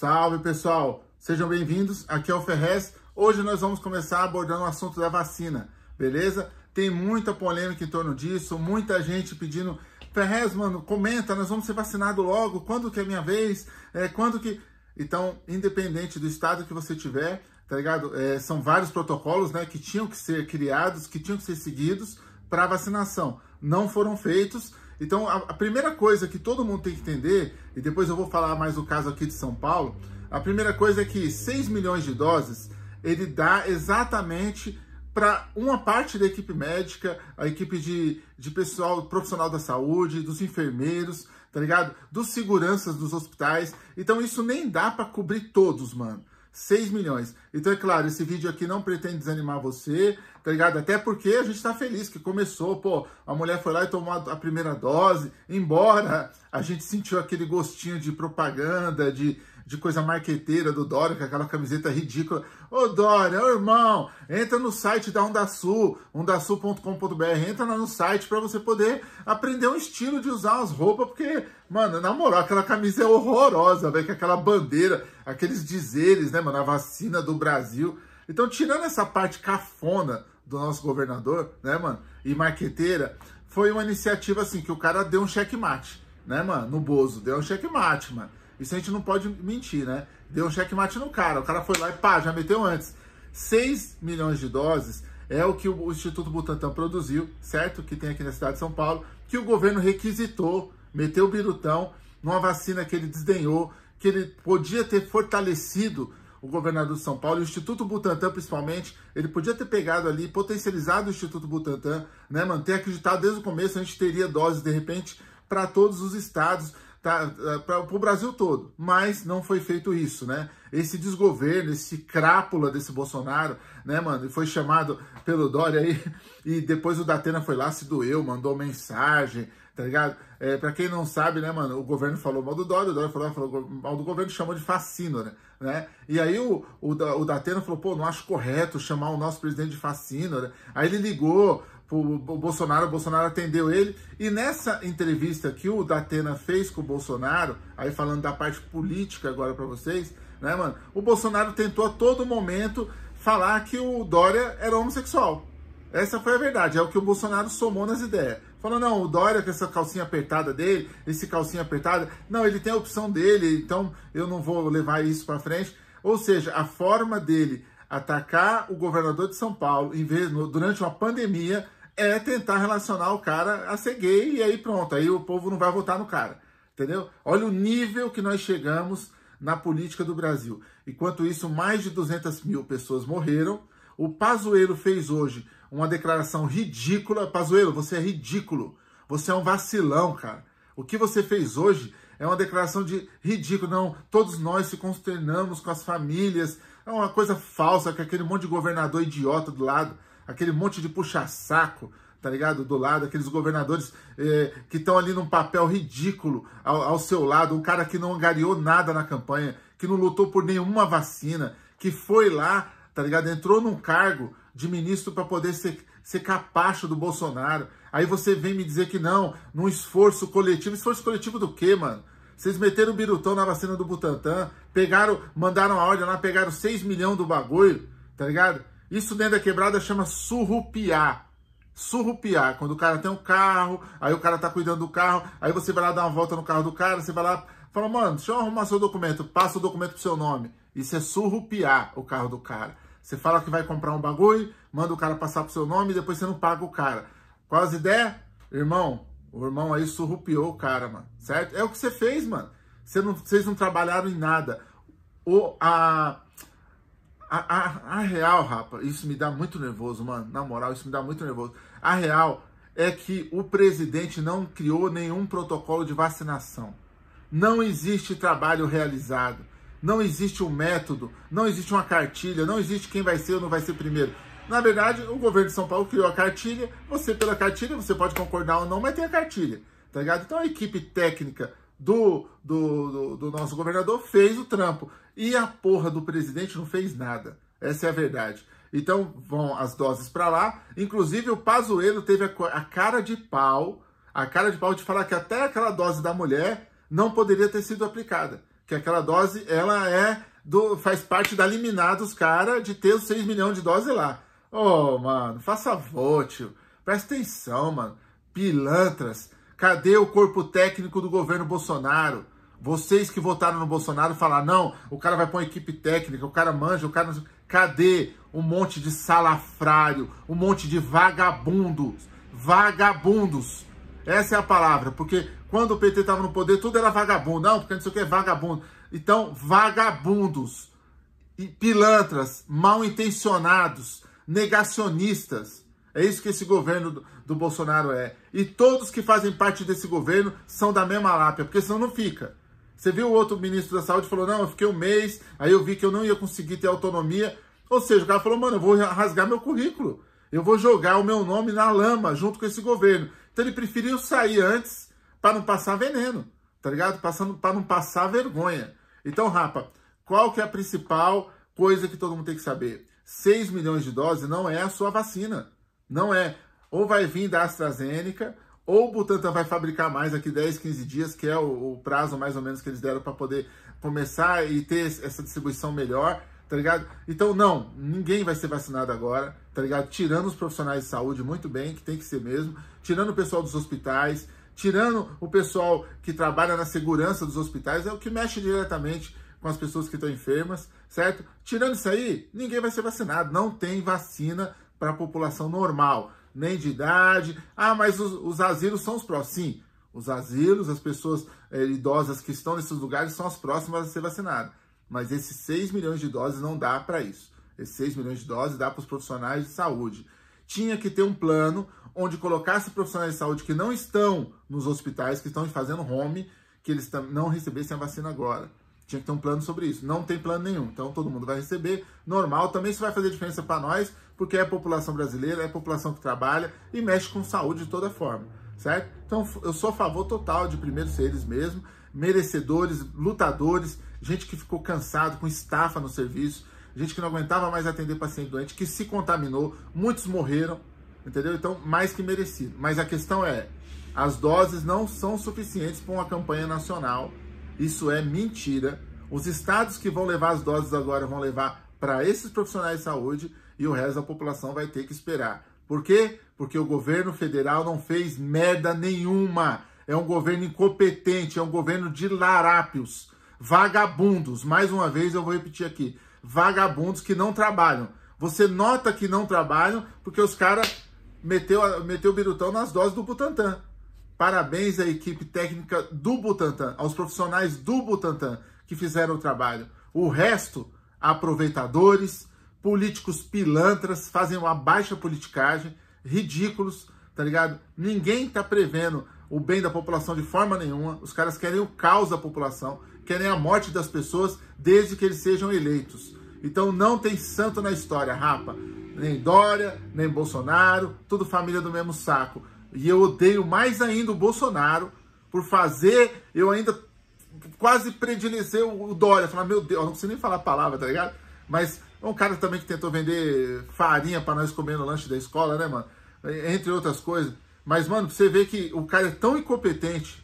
Salve pessoal, sejam bem-vindos. Aqui é o Ferrez. Hoje nós vamos começar abordando o assunto da vacina, beleza? Tem muita polêmica em torno disso, muita gente pedindo Ferrez, mano, comenta, nós vamos ser vacinados logo, quando que é minha vez? É, quando que. Então, independente do estado que você tiver, tá ligado? É, são vários protocolos né, que tinham que ser criados, que tinham que ser seguidos para vacinação. Não foram feitos então, a, primeira coisa que todo mundo tem que entender, e depois eu vou falar mais o caso aqui de São Paulo, a primeira coisa é que 6 milhões de doses, ele dá exatamente para uma parte da equipe médica, a equipe de, de pessoal profissional da saúde, dos enfermeiros, tá ligado? Dos seguranças dos hospitais. Então, isso nem dá para cobrir todos, mano. 6 milhões. Então, é claro, esse vídeo aqui não pretende desanimar você, tá ligado? Até porque a gente tá feliz que começou, pô, a mulher foi lá e tomou a primeira dose, embora a gente sentiu aquele gostinho de propaganda, de de coisa marqueteira do Dória, com aquela camiseta ridícula. Ô Dória, ô irmão, entra no site da Ondaçu, ondaçu.com.br, entra lá no site para você poder aprender um estilo de usar as roupas, porque, mano, na moral, aquela camisa é horrorosa, velho, com aquela bandeira, aqueles dizeres, né, mano, a vacina do Brasil. Então, tirando essa parte cafona do nosso governador, né, mano, e marqueteira, foi uma iniciativa assim que o cara deu um checkmate, né, mano, no Bozo, deu um checkmate, mano. Isso a gente não pode mentir, né? Deu um checkmate no cara. O cara foi lá e pá, já meteu antes. 6 milhões de doses é o que o Instituto Butantan produziu, certo? Que tem aqui na cidade de São Paulo, que o governo requisitou, meteu o birutão numa vacina que ele desdenhou, que ele podia ter fortalecido o governador de São Paulo, o Instituto Butantan principalmente, ele podia ter pegado ali, potencializado o Instituto Butantan, né, manter acreditado desde o começo, a gente teria doses de repente para todos os estados, tá, é, para o Brasil todo. Mas não foi feito isso, né? Esse desgoverno, esse crápula desse Bolsonaro, né, mano? Foi chamado pelo Dória aí, e depois o Datena foi lá, se doeu, mandou mensagem, tá ligado? É, para quem não sabe, né, mano, o governo falou mal do Dória, o Dória falou, falou mal do governo, chamou de fascino, né? né? E aí o, o, o Datena falou, pô, não acho correto chamar o nosso presidente de fascino, né? Aí ele ligou o Bolsonaro, o Bolsonaro atendeu ele. E nessa entrevista que o Datena fez com o Bolsonaro, aí falando da parte política agora para vocês, né, mano? O Bolsonaro tentou a todo momento falar que o Dória era homossexual. Essa foi a verdade, é o que o Bolsonaro somou nas ideias. Falou, não, o Dória com essa calcinha apertada dele, esse calcinha apertada, não, ele tem a opção dele, então eu não vou levar isso para frente. Ou seja, a forma dele atacar o governador de São Paulo, em vez, durante uma pandemia, é tentar relacionar o cara a ser gay e aí pronto, aí o povo não vai votar no cara, entendeu? Olha o nível que nós chegamos na política do Brasil. Enquanto isso, mais de 200 mil pessoas morreram. O Pazuello fez hoje uma declaração ridícula. Pazuello, você é ridículo. Você é um vacilão, cara. O que você fez hoje é uma declaração de ridículo. Não, todos nós se consternamos com as famílias. É uma coisa falsa, com aquele monte de governador idiota do lado aquele monte de puxa-saco, tá ligado? Do lado, aqueles governadores eh, que estão ali num papel ridículo ao, ao, seu lado, um cara que não angariou nada na campanha, que não lutou por nenhuma vacina, que foi lá, tá ligado? Entrou num cargo de ministro para poder ser, ser capacho do Bolsonaro. Aí você vem me dizer que não, num esforço coletivo. Esforço coletivo do quê, mano? Vocês meteram o birutão na vacina do Butantan, pegaram, mandaram a ordem lá, pegaram 6 milhões do bagulho, tá ligado? Isso dentro da quebrada chama surrupiar. Surrupiar, quando o cara tem um carro, aí o cara tá cuidando do carro, aí você vai lá dar uma volta no carro do cara, você vai lá, fala, mano, deixa eu arrumar seu documento, passa o documento pro seu nome. Isso é surrupiar o carro do cara. Você fala que vai comprar um bagulho, manda o cara passar pro seu nome e depois você não paga o cara. Qual as ideias? Irmão, o irmão aí surrupiou o cara, mano. Certo? É o que você fez, mano. Você não, vocês não trabalharam em nada. O, a, a, a, a real, rapaz, isso me dá muito nervoso, mano. Na moral, isso me dá muito nervoso. A real é que o presidente não criou nenhum protocolo de vacinação. Não existe trabalho realizado. Não existe um método. Não existe uma cartilha. Não existe quem vai ser ou não vai ser primeiro. Na verdade, o governo de São Paulo criou a cartilha. Você, pela cartilha, você pode concordar ou não, mas tem a cartilha. Tá ligado? Então, a equipe técnica do, do, do, do nosso governador fez o trampo. E a porra do presidente não fez nada. Essa é a verdade. Então vão as doses para lá. Inclusive o Pazuello teve a, a, cara de pau, a cara de pau de falar que até aquela dose da mulher não poderia ter sido aplicada, que aquela dose ela é do faz parte da liminar dos caras de ter os 6 milhões de doses lá. Ô, oh, mano, faça favor, tio. Presta atenção, mano. Pilantras Cadê o corpo técnico do governo Bolsonaro? Vocês que votaram no Bolsonaro falaram, não, o cara vai pôr equipe técnica, o cara manja, o cara... Cadê um monte de salafrário, um monte de vagabundos? Vagabundos! Essa é a palavra, porque quando o PT estava no poder, tudo era vagabundo. Não, porque não sei o que é vagabundo. Então, vagabundos, pilantras, mal intencionados, negacionistas, é isso que esse governo do, do Bolsonaro é. E todos que fazem parte desse governo são da mesma lápia, porque senão não fica. Você viu o outro ministro da saúde falou: não, eu fiquei um mês, aí eu vi que eu não ia conseguir ter autonomia. Ou seja, o cara falou: mano, eu vou rasgar meu currículo. Eu vou jogar o meu nome na lama junto com esse governo. Então ele preferiu sair antes para não passar veneno, tá ligado? para não passar vergonha. Então, Rapa, qual que é a principal coisa que todo mundo tem que saber? 6 milhões de doses não é a sua vacina. Não é. Ou vai vir da AstraZeneca, ou o Butantan vai fabricar mais aqui 10, 15 dias, que é o, o prazo mais ou menos que eles deram para poder começar e ter essa distribuição melhor, tá ligado? Então, não, ninguém vai ser vacinado agora, tá ligado? Tirando os profissionais de saúde, muito bem, que tem que ser mesmo, tirando o pessoal dos hospitais, tirando o pessoal que trabalha na segurança dos hospitais, é o que mexe diretamente com as pessoas que estão enfermas, certo? Tirando isso aí, ninguém vai ser vacinado, não tem vacina para a população normal, nem de idade. Ah, mas os, os asilos são os próximos. Sim, os asilos, as pessoas eh, idosas que estão nesses lugares são as próximas a ser vacinadas. Mas esses 6 milhões de doses não dá para isso. Esses 6 milhões de doses dá para os profissionais de saúde. Tinha que ter um plano onde colocasse profissionais de saúde que não estão nos hospitais, que estão fazendo home, que eles não recebessem a vacina agora. Tinha que ter um plano sobre isso. Não tem plano nenhum. Então todo mundo vai receber. Normal. Também isso vai fazer diferença para nós, porque é a população brasileira, é a população que trabalha e mexe com saúde de toda forma. Certo? Então eu sou a favor total de primeiro ser eles mesmo. Merecedores, lutadores, gente que ficou cansado, com estafa no serviço, gente que não aguentava mais atender paciente doente, que se contaminou, muitos morreram. Entendeu? Então, mais que merecido. Mas a questão é, as doses não são suficientes para uma campanha nacional isso é mentira. Os estados que vão levar as doses agora vão levar para esses profissionais de saúde e o resto da população vai ter que esperar. Por quê? Porque o governo federal não fez merda nenhuma. É um governo incompetente, é um governo de larápios, vagabundos. Mais uma vez eu vou repetir aqui: vagabundos que não trabalham. Você nota que não trabalham porque os caras meteu, meteu o birutão nas doses do Butantan. Parabéns à equipe técnica do Butantan, aos profissionais do Butantan que fizeram o trabalho. O resto, aproveitadores, políticos pilantras, fazem uma baixa politicagem, ridículos, tá ligado? Ninguém tá prevendo o bem da população de forma nenhuma. Os caras querem o caos da população, querem a morte das pessoas desde que eles sejam eleitos. Então não tem santo na história, rapa. Nem Dória, nem Bolsonaro, tudo família do mesmo saco. E eu odeio mais ainda o Bolsonaro por fazer eu ainda quase predilecer o Dória. Falar, meu Deus, não consigo nem falar a palavra, tá ligado? Mas é um cara também que tentou vender farinha para nós comer no lanche da escola, né, mano? Entre outras coisas. Mas, mano, você vê que o cara é tão incompetente,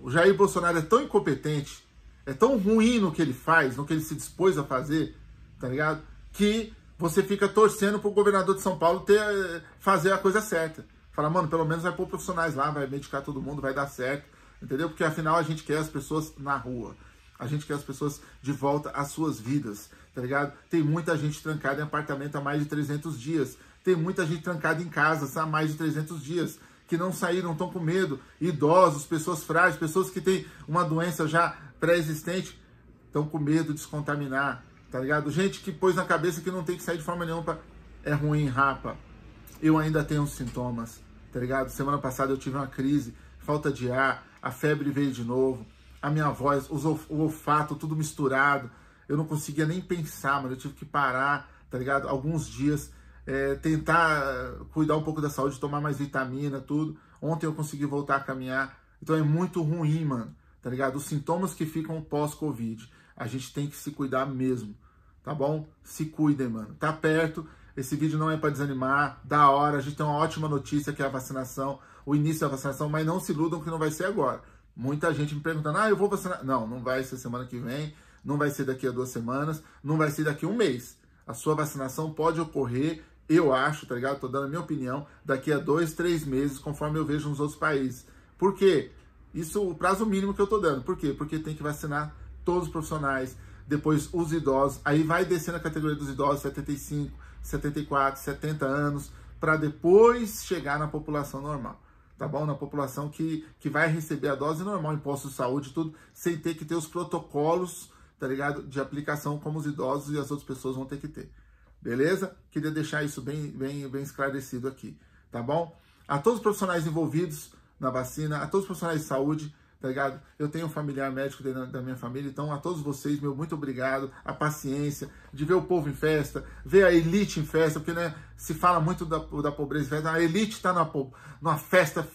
o Jair Bolsonaro é tão incompetente, é tão ruim no que ele faz, no que ele se dispôs a fazer, tá ligado? Que você fica torcendo pro governador de São Paulo ter, eh, fazer a coisa certa. Fala, mano, pelo menos vai pôr profissionais lá, vai medicar todo mundo, vai dar certo, entendeu? Porque afinal a gente quer as pessoas na rua. A gente quer as pessoas de volta às suas vidas, tá ligado? Tem muita gente trancada em apartamento há mais de 300 dias. Tem muita gente trancada em casa há mais de 300 dias que não saíram, estão com medo, idosos, pessoas frágeis, pessoas que têm uma doença já pré-existente, estão com medo de descontaminar tá ligado? Gente que pôs na cabeça que não tem que sair de forma nenhuma, pra... é ruim, rapa. Eu ainda tenho sintomas tá ligado? Semana passada eu tive uma crise, falta de ar, a febre veio de novo, a minha voz, o olfato, tudo misturado. Eu não conseguia nem pensar, mano. Eu tive que parar, tá ligado? Alguns dias, é, tentar cuidar um pouco da saúde, tomar mais vitamina, tudo. Ontem eu consegui voltar a caminhar. Então é muito ruim, mano, tá ligado? Os sintomas que ficam pós-Covid. A gente tem que se cuidar mesmo, tá bom? Se cuidem, mano. Tá perto, esse vídeo não é para desanimar, da hora. A gente tem uma ótima notícia que é a vacinação, o início da vacinação, mas não se iludam que não vai ser agora. Muita gente me perguntando, ah, eu vou vacinar. Não, não vai ser semana que vem, não vai ser daqui a duas semanas, não vai ser daqui a um mês. A sua vacinação pode ocorrer, eu acho, tá ligado? Tô dando a minha opinião, daqui a dois, três meses, conforme eu vejo nos outros países. Por quê? Isso o prazo mínimo que eu tô dando. Por quê? Porque tem que vacinar todos os profissionais, depois os idosos, aí vai descendo a categoria dos idosos, 75, 74, 70 anos, para depois chegar na população normal, tá bom? Na população que, que vai receber a dose normal, imposto de saúde, tudo, sem ter que ter os protocolos, tá ligado? De aplicação, como os idosos e as outras pessoas vão ter que ter, beleza? Queria deixar isso bem, bem, bem esclarecido aqui, tá bom? A todos os profissionais envolvidos na vacina, a todos os profissionais de saúde, tá ligado? Eu tenho um familiar médico dentro da minha família, então a todos vocês, meu muito obrigado, a paciência, de ver o povo em festa, ver a elite em festa, porque né, se fala muito da, da pobreza, a elite está numa, numa festa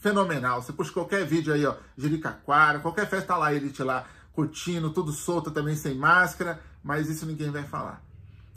fenomenal. Você puxa qualquer vídeo aí, ó, Jericaquara, qualquer festa tá lá, elite lá, curtindo, tudo solto também, sem máscara, mas isso ninguém vai falar,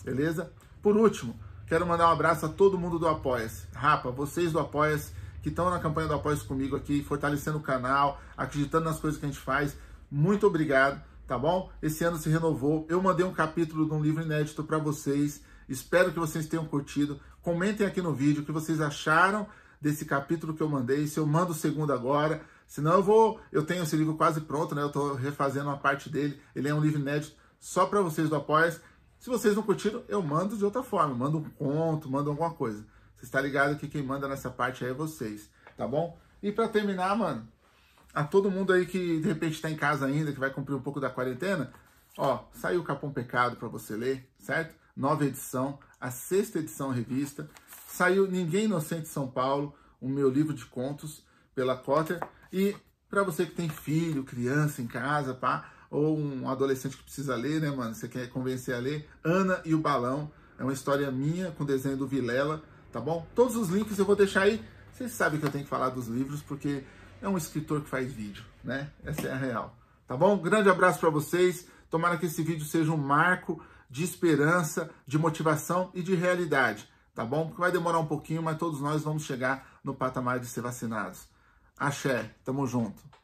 beleza? Por último, quero mandar um abraço a todo mundo do Apoia-se. Rapa, vocês do Apoia-se que estão na campanha do Apoio comigo aqui, fortalecendo o canal, acreditando nas coisas que a gente faz. Muito obrigado, tá bom? Esse ano se renovou. Eu mandei um capítulo de um livro inédito para vocês. Espero que vocês tenham curtido. Comentem aqui no vídeo o que vocês acharam desse capítulo que eu mandei, se eu mando o segundo agora, senão eu vou, eu tenho esse livro quase pronto, né? Eu estou refazendo uma parte dele. Ele é um livro inédito só para vocês do Apoia. -se. vocês não curtiram, eu mando de outra forma, mando um conto, mando alguma coisa. Você está ligado que quem manda nessa parte aí é vocês, tá bom? E para terminar, mano, a todo mundo aí que de repente está em casa ainda, que vai cumprir um pouco da quarentena, ó, saiu o Capão Pecado para você ler, certo? Nova edição, a sexta edição revista. Saiu Ninguém Inocente São Paulo, o meu livro de contos pela Cotter. E para você que tem filho, criança em casa, pá, ou um adolescente que precisa ler, né, mano? Você quer convencer a ler? Ana e o Balão. É uma história minha com desenho do Vilela tá bom? Todos os links eu vou deixar aí. Vocês sabem que eu tenho que falar dos livros porque é um escritor que faz vídeo, né? Essa é a real, tá bom? Grande abraço para vocês. Tomara que esse vídeo seja um marco de esperança, de motivação e de realidade, tá bom? Porque vai demorar um pouquinho, mas todos nós vamos chegar no patamar de ser vacinados. Axé, tamo junto.